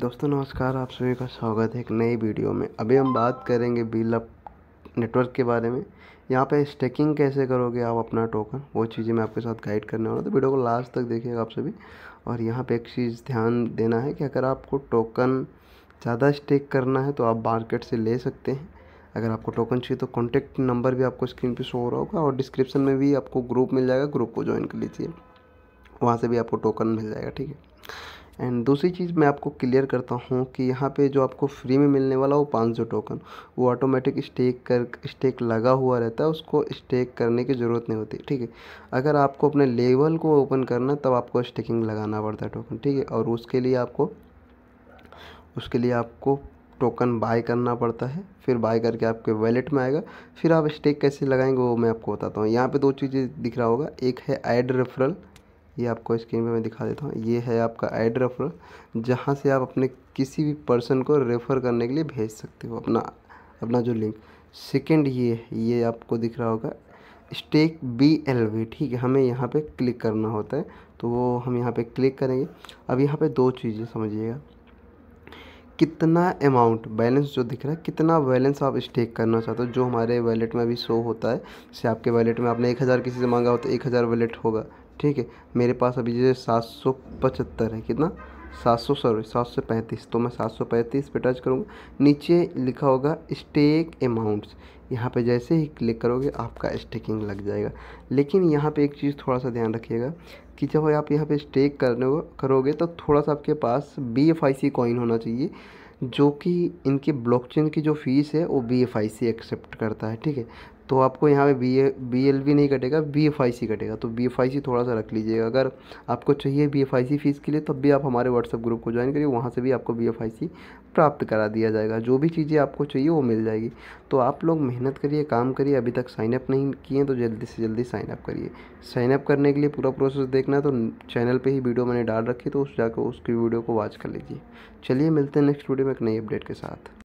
दोस्तों नमस्कार आप सभी का स्वागत है एक नई वीडियो में अभी हम बात करेंगे बिल अप नेटवर्क के बारे में यहाँ पे स्टेकिंग कैसे करोगे आप अपना टोकन वो चीज़ें मैं आपके साथ गाइड करने वाला तो वीडियो को लास्ट तक देखिएगा आप सभी और यहाँ पे एक चीज़ ध्यान देना है कि अगर आपको टोकन ज़्यादा स्टेक करना है तो आप मार्केट से ले सकते हैं अगर आपको टोकन चाहिए तो कॉन्टैक्ट नंबर भी आपको स्क्रीन पर शो हो रहा होगा और डिस्क्रिप्शन में भी आपको ग्रुप मिल जाएगा ग्रुप को ज्वाइन कर लीजिए वहाँ से भी आपको टोकन मिल जाएगा ठीक है एंड दूसरी चीज़ मैं आपको क्लियर करता हूँ कि यहाँ पे जो आपको फ्री में मिलने वाला वो पाँच सौ टोकन वो ऑटोमेटिक स्टेक कर स्टेक लगा हुआ रहता है उसको स्टेक करने की ज़रूरत नहीं होती ठीक है अगर आपको अपने लेवल को ओपन करना तब आपको स्टेकिंग लगाना पड़ता है टोकन ठीक है और उसके लिए आपको उसके लिए आपको टोकन बाय करना पड़ता है फिर बाय करके आपके वैलेट में आएगा फिर आप स्टेक कैसे लगाएंगे वो मैं आपको बताता हूँ यहाँ पे दो चीज़ें दिख रहा होगा एक है ऐड रेफरल ये आपको स्क्रीन पे मैं दिखा देता हूँ ये है आपका एड रेफर जहाँ से आप अपने किसी भी पर्सन को रेफ़र करने के लिए भेज सकते हो अपना अपना जो लिंक सेकेंड ये ये आपको दिख रहा होगा स्टेक बी एल वी ठीक है हमें यहाँ पे क्लिक करना होता है तो वो हम यहाँ पे क्लिक करेंगे अब यहाँ पे दो चीज़ें समझिएगा कितना अमाउंट बैलेंस जो दिख रहा है कितना बैलेंस आप स्टेक करना चाहते हो जो हमारे वैलेट में अभी शो होता है जैसे आपके वैलेट में आपने एक हज़ार किसी से मांगा हो तो एक हज़ार वैलेट होगा ठीक है मेरे पास अभी जैसे सात सौ पचहत्तर है कितना सात सौ सॉरी सात सौ पैंतीस तो मैं सात सौ पैंतीस पर टच करूँगा नीचे लिखा होगा स्टेक अमाउंट्स यहाँ पे जैसे ही क्लिक करोगे आपका स्टेकिंग लग जाएगा लेकिन यहाँ पे एक चीज़ थोड़ा सा ध्यान रखिएगा कि जब आप यहाँ पे स्टेक करने करोगे तो थोड़ा सा आपके पास B F I C coin होना चाहिए जो कि इनके ब्लॉकचेन की जो फीस है वो B F I C accept करता है ठीक है तो आपको यहाँ पे B A B L V नहीं कटेगा बी एफ आई सी कटेगा तो बी एफ आई सी थोड़ा सा रख लीजिएगा अगर आपको चाहिए B F I C fees के लिए तब भी आप हमारे व्हाट्सअप ग्रुप को ज्वाइन करिए वहाँ से भी आपको बी एफ आई सी प्राप्त करा दिया जाएगा जो भी चीज़ें आपको चाहिए वो मिल जाएगी तो आप लोग मेहनत करिए काम करिए अभी तक साइनअप नहीं किए तो जल्दी से जल्दी साइनअप करिए साइनअप करने के लिए पूरा प्रोसेस देखना तो चैनल पर ही वीडियो मैंने डाल रखी तो उस जाकर उसकी वीडियो को वॉच कर लीजिए चलिए मिलते हैं नेक्स्ट वीडियो में एक नई अपडेट के साथ